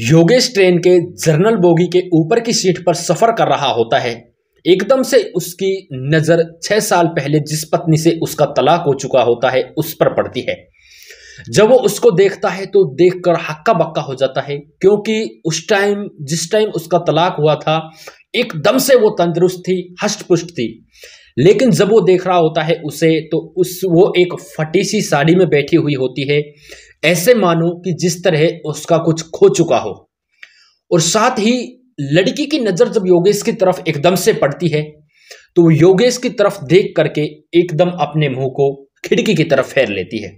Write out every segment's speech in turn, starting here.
Yogesh train के general bogie के ऊपर की सीट पर सफर कर रहा होता है एकदम से उसकी नज़र छह साल पहले जिस पत्नी से उसका तलाक हो चुका होता है उस पर पड़ती है जब वो उसको देखता है तो देखकर हक्का बक्का हो जाता है क्योंकि उस टाइम जिस टाइम उसका तलाक हुआ था एकदम से वो तंदुरुस्त थी हष्ट थी लेकिन जब वो देख रहा होता है उसे तो उस वो एक फटी सी साड़ी में बैठी हुई होती है ऐसे मानो कि जिस तरह उसका कुछ खो चुका हो और साथ ही लड़की की नज़र जब योगेश की तरफ एकदम से पड़ती है तो वो योगेश की तरफ देख करके एकदम अपने मुंह को खिड़की की तरफ फेर लेती है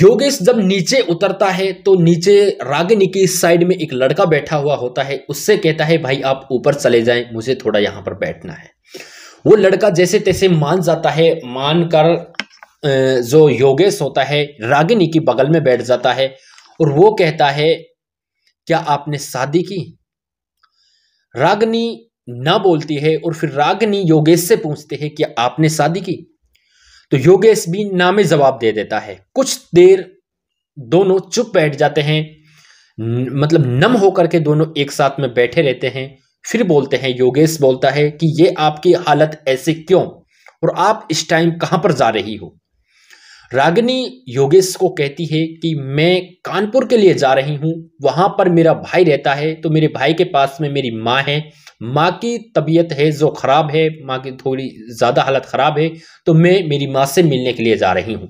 योगेश जब नीचे उतरता है तो नीचे रागिनी की साइड में एक लड़का बैठा हुआ होता है उससे कहता है भाई आप ऊपर चले जाएं मुझे थोड़ा यहां पर बैठना है वो लड़का जैसे तैसे मान जाता है मानकर जो योगेश होता है रागिनी की बगल में बैठ जाता है और वो कहता है क्या आपने शादी की रागिनी ना बोलती है और फिर रागिनी योगेश से पूछते हैं कि आपने शादी की तो योगेश भी ना में जवाब दे देता है कुछ देर दोनों चुप बैठ जाते हैं मतलब नम होकर के दोनों एक साथ में बैठे रहते हैं फिर बोलते हैं योगेश बोलता है कि ये आपकी हालत ऐसे क्यों और आप इस टाइम कहां पर जा रही हो रागिनी योगेश को कहती है कि मैं कानपुर के लिए जा रही हूँ वहाँ पर मेरा भाई रहता है तो मेरे भाई के पास में मेरी माँ है माँ की तबीयत है जो ख़राब है माँ की थोड़ी ज़्यादा हालत ख़राब है तो मैं मेरी माँ से मिलने के लिए जा रही हूँ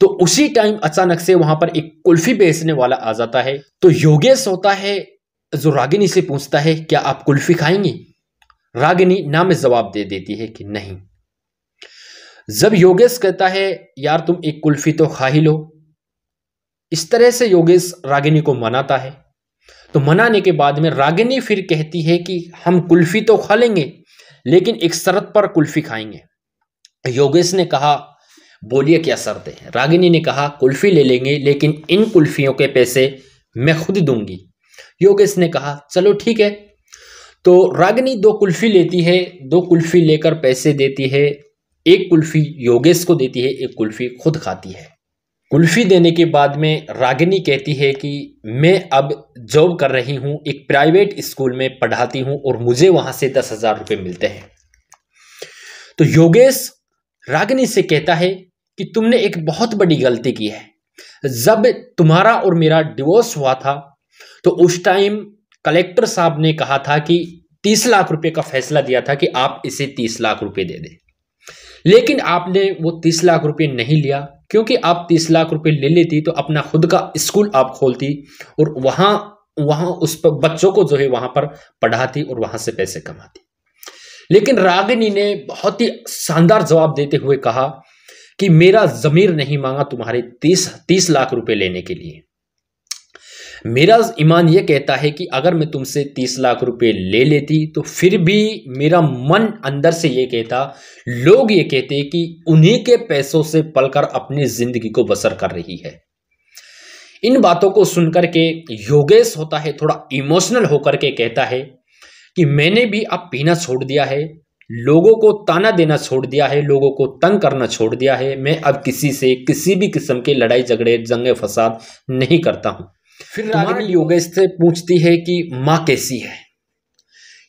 तो उसी टाइम अचानक से वहां पर एक कुल्फ़ी बेचने वाला आ जाता है तो योगेश होता है जो रागिनी से पूछता है क्या आप कुल्फ़ी खाएंगे रागिनी ना में जवाब दे देती है कि नहीं जब योगेश कहता है यार तुम एक कुल्फी तो खा ही लो इस तरह से योगेश रागिनी को मनाता है तो मनाने के बाद में रागिनी फिर कहती है कि हम कुल्फी तो खा लेंगे लेकिन एक शर्त पर कुल्फी खाएंगे योगेश ने कहा बोलिए क्या शर्त है रागिनी ने कहा कुल्फी ले लेंगे लेकिन इन कुल्फियों के पैसे मैं खुद दूंगी योगेश ने कहा चलो ठीक है तो रागिनी दो कुल्फी लेती है दो कुल्फी लेकर पैसे देती है एक कुल्फ़ी योगेश को देती है एक कुल्फ़ी खुद खाती है कुल्फ़ी देने के बाद में रागिनी कहती है कि मैं अब जॉब कर रही हूं एक प्राइवेट स्कूल में पढ़ाती हूं और मुझे वहां से दस हज़ार रुपये मिलते हैं तो योगेश रागिनी से कहता है कि तुमने एक बहुत बड़ी गलती की है जब तुम्हारा और मेरा डिवोर्स हुआ था तो उस टाइम कलेक्टर साहब ने कहा था कि तीस लाख रुपए का फैसला दिया था कि आप इसे तीस लाख रुपए दे दें लेकिन आपने वो तीस लाख रुपये नहीं लिया क्योंकि आप तीस लाख रुपये ले लेती तो अपना खुद का स्कूल आप खोलती और वहाँ वहाँ उस पर बच्चों को जो है वहाँ पर पढ़ाती और वहाँ से पैसे कमाती लेकिन रागिनी ने बहुत ही शानदार जवाब देते हुए कहा कि मेरा ज़मीर नहीं मांगा तुम्हारे तीस तीस लाख रुपए लेने के लिए मेरा ईमान ये कहता है कि अगर मैं तुमसे तीस लाख रुपए ले लेती तो फिर भी मेरा मन अंदर से ये कहता लोग ये कहते कि उन्हीं के पैसों से पलकर अपनी ज़िंदगी को बसर कर रही है इन बातों को सुनकर के योगेश होता है थोड़ा इमोशनल होकर के कहता है कि मैंने भी अब पीना छोड़ दिया है लोगों को ताना देना छोड़ दिया है लोगों को तंग करना छोड़ दिया है मैं अब किसी से किसी भी किस्म के लड़ाई झगड़े जंगे फसाद नहीं करता हूं फिर रागिनी योगेश से पूछती है कि माँ कैसी है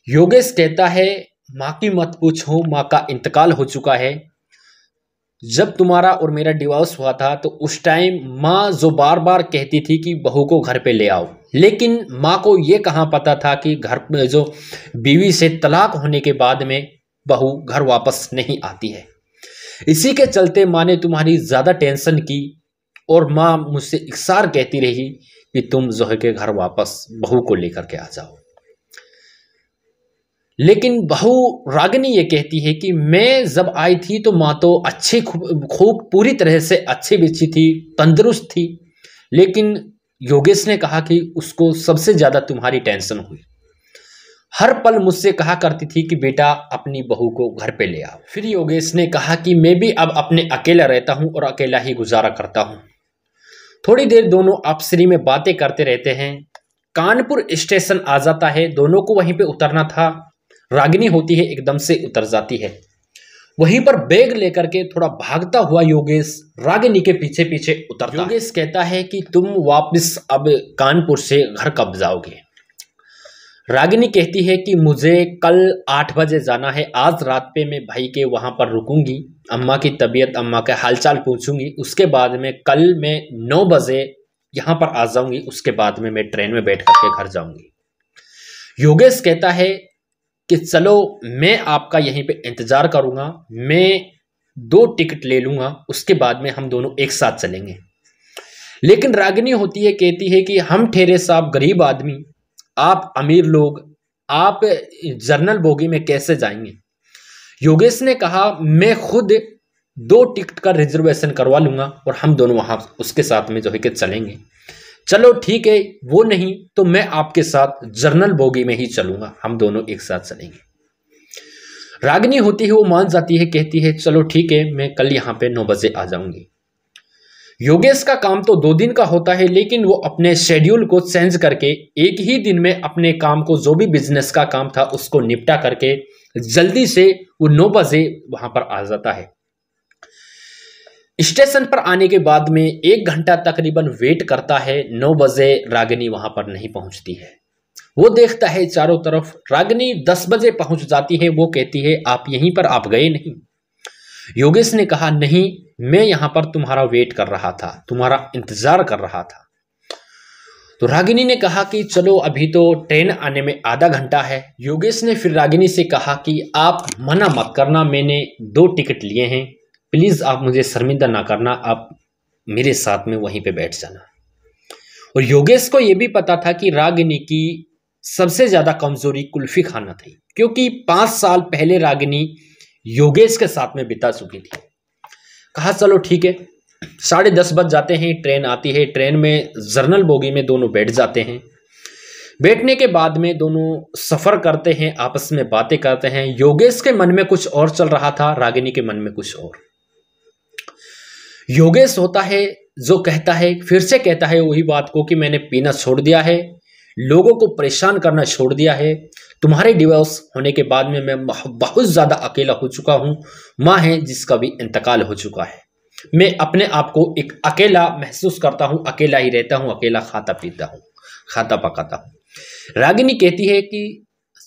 योगेश कहता है माँ की मत पूछो माँ का इंतकाल हो चुका है जब तुम्हारा और मेरा डिवोर्स हुआ था तो उस टाइम माँ जो बार बार कहती थी कि बहू को घर पे ले आओ लेकिन माँ को ये कहाँ पता था कि घर में जो बीवी से तलाक होने के बाद में बहू घर वापस नहीं आती है इसी के चलते माँ ने तुम्हारी ज़्यादा टेंशन की और माँ मुझसे इकसार कहती रही कि तुम जोहर के घर वापस बहू को लेकर के आ जाओ लेकिन बहू रागिनी ये कहती है कि मैं जब आई थी तो माँ तो अच्छी खूब पूरी तरह से अच्छी बिछी थी तंदुरुस्त थी लेकिन योगेश ने कहा कि उसको सबसे ज़्यादा तुम्हारी टेंशन हुई हर पल मुझसे कहा करती थी कि बेटा अपनी बहू को घर पे ले आओ फिर योगेश ने कहा कि मैं भी अब अपने अकेला रहता हूँ और अकेला ही गुजारा करता हूँ थोड़ी देर दोनों आपसरी में बातें करते रहते हैं कानपुर स्टेशन आ जाता है दोनों को वहीं पे उतरना था रागिनी होती है एकदम से उतर जाती है वहीं पर बैग लेकर के थोड़ा भागता हुआ योगेश रागिनी के पीछे पीछे उतर योगेश कहता है कि तुम वापस अब कानपुर से घर कब जाओगे रागिनी कहती है कि मुझे कल आठ बजे जाना है आज रात पे मैं भाई के वहाँ पर रुकूंगी अम्मा की तबीयत अम्मा का हालचाल पूछूंगी उसके बाद में कल मैं नौ बजे यहाँ पर आ जाऊंगी उसके बाद में मैं ट्रेन में बैठ करके घर जाऊंगी योगेश कहता है कि चलो मैं आपका यहीं पे इंतज़ार करूँगा मैं दो टिकट ले लूँगा उसके बाद में हम दोनों एक साथ चलेंगे लेकिन रागिनी होती है कहती है कि हम ठेरे साहब गरीब आदमी आप अमीर लोग आप जर्नल बोगी में कैसे जाएंगे योगेश ने कहा मैं खुद दो टिकट का रिजर्वेशन करवा लूंगा और हम दोनों वहां उसके साथ में जो है कि चलेंगे चलो ठीक है वो नहीं तो मैं आपके साथ जर्नल बोगी में ही चलूंगा हम दोनों एक साथ चलेंगे रागनी होती है वो मान जाती है कहती है चलो ठीक है मैं कल यहां पे नौ बजे आ जाऊंगी योगेश का काम तो दो दिन का होता है लेकिन वो अपने शेड्यूल को चेंज करके एक ही दिन में अपने काम को जो भी बिजनेस का काम था उसको निपटा करके जल्दी से वो नौ बजे वहां पर आ जाता है स्टेशन पर आने के बाद में एक घंटा तकरीबन वेट करता है नौ बजे रागिनी वहां पर नहीं पहुंचती है वो देखता है चारों तरफ रागिनी दस बजे पहुंच जाती है वो कहती है आप यहीं पर आप गए नहीं योगेश ने कहा नहीं मैं यहां पर तुम्हारा वेट कर रहा था तुम्हारा इंतज़ार कर रहा था तो रागिनी ने कहा कि चलो अभी तो ट्रेन आने में आधा घंटा है योगेश ने फिर रागिनी से कहा कि आप मना मत करना मैंने दो टिकट लिए हैं प्लीज़ आप मुझे शर्मिंदा ना करना आप मेरे साथ में वहीं पे बैठ जाना और योगेश को यह भी पता था कि रागिनी की सबसे ज़्यादा कमज़ोरी कुल्फ़ी खाना थी क्योंकि पांच साल पहले रागिनी योगेश के साथ में बिता चुकी थी कहा चलो ठीक है साढ़े दस बज जाते हैं ट्रेन आती है ट्रेन में जर्नल बोगी में दोनों बैठ जाते हैं बैठने के बाद में दोनों सफ़र करते हैं आपस में बातें करते हैं योगेश के मन में कुछ और चल रहा था रागिनी के मन में कुछ और योगेश होता है जो कहता है फिर से कहता है वही बात को कि मैंने पीना छोड़ दिया है लोगों को परेशान करना छोड़ दिया है तुम्हारे डिवोर्स होने के बाद में मैं बहुत ज़्यादा अकेला हो चुका हूँ माँ है जिसका भी इंतकाल हो चुका है मैं अपने आप को एक अकेला महसूस करता हूँ अकेला ही रहता हूँ अकेला खाता पीता हूँ खाता पकाता हूँ रागिनी कहती है कि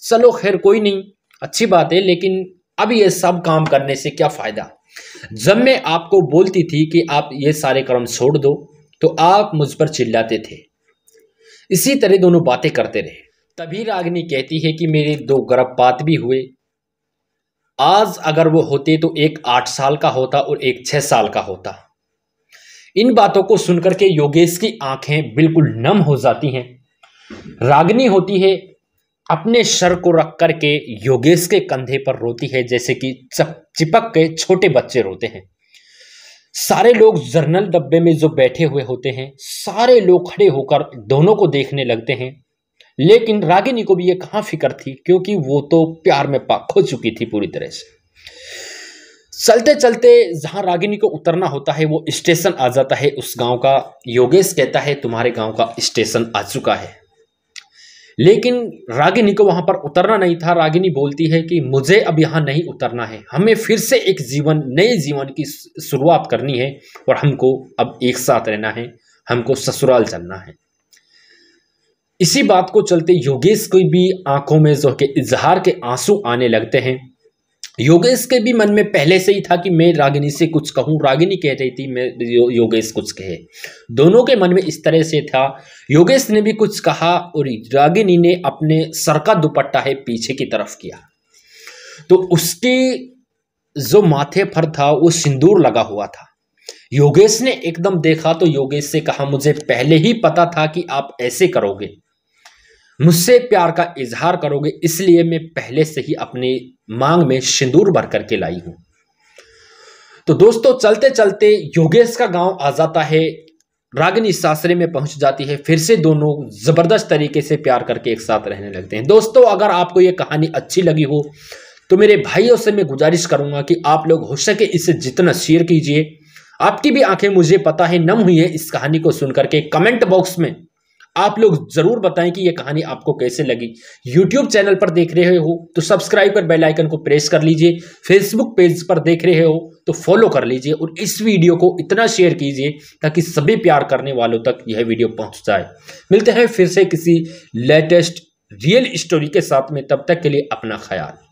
चलो खैर कोई नहीं अच्छी बात है लेकिन अब ये सब काम करने से क्या फ़ायदा जब मैं आपको बोलती थी कि आप ये सारे कर्म छोड़ दो तो आप मुझ पर चिल्लाते थे इसी तरह दोनों बातें करते रहे तभी रागनी कहती है कि मेरे दो गर्भपात भी हुए आज अगर वो होते तो एक आठ साल का होता और एक छह साल का होता इन बातों को सुनकर के योगेश की आंखें बिल्कुल नम हो जाती हैं रागनी होती है अपने सर को रख करके योगेश के कंधे पर रोती है जैसे कि चिपक के छोटे बच्चे रोते हैं सारे लोग जर्नल डब्बे में जो बैठे हुए होते हैं सारे लोग खड़े होकर दोनों को देखने लगते हैं लेकिन रागिनी को भी ये कहां फिक्र थी क्योंकि वो तो प्यार में पाक हो चुकी थी पूरी तरह से चलते चलते जहां रागिनी को उतरना होता है वो स्टेशन आ जाता है उस गांव का योगेश कहता है तुम्हारे गांव का स्टेशन आ चुका है लेकिन रागिनी को वहां पर उतरना नहीं था रागिनी बोलती है कि मुझे अब यहाँ नहीं उतरना है हमें फिर से एक जीवन नए जीवन की शुरुआत करनी है और हमको अब एक साथ रहना है हमको ससुराल चलना है इसी बात को चलते योगेश कोई भी आंखों में जो के इजहार के आंसू आने लगते हैं योगेश के भी मन में पहले से ही था कि मैं रागिनी से कुछ कहूँ रागिनी कह रही थी मैं यो, योगेश कुछ कहे दोनों के मन में इस तरह से था योगेश ने भी कुछ कहा और रागिनी ने अपने सर का दुपट्टा है पीछे की तरफ किया तो उसके जो माथे पर था वो सिंदूर लगा हुआ था योगेश ने एकदम देखा तो योगेश से कहा मुझे पहले ही पता था कि आप ऐसे करोगे मुझसे प्यार का इजहार करोगे इसलिए मैं पहले से ही अपनी मांग में सिंदूर भर करके लाई हूं तो दोस्तों चलते चलते योगेश का गांव आ जाता है रागिनी सासरे में पहुंच जाती है फिर से दोनों जबरदस्त तरीके से प्यार करके एक साथ रहने लगते हैं दोस्तों अगर आपको ये कहानी अच्छी लगी हो तो मेरे भाइयों से मैं गुजारिश करूंगा कि आप लोग हो सके इसे जितना शेयर कीजिए आपकी भी आंखें मुझे पता है नम हुई है इस कहानी को सुन करके कमेंट बॉक्स में आप लोग जरूर बताएं कि यह कहानी आपको कैसे लगी यूट्यूब चैनल पर देख रहे हो तो सब्सक्राइब कर बेल आइकन को प्रेस कर लीजिए फेसबुक पेज पर देख रहे हो तो फॉलो कर लीजिए और इस वीडियो को इतना शेयर कीजिए ताकि सभी प्यार करने वालों तक यह वीडियो पहुंच जाए मिलते हैं फिर से किसी लेटेस्ट रियल स्टोरी के साथ में तब तक के लिए अपना ख्याल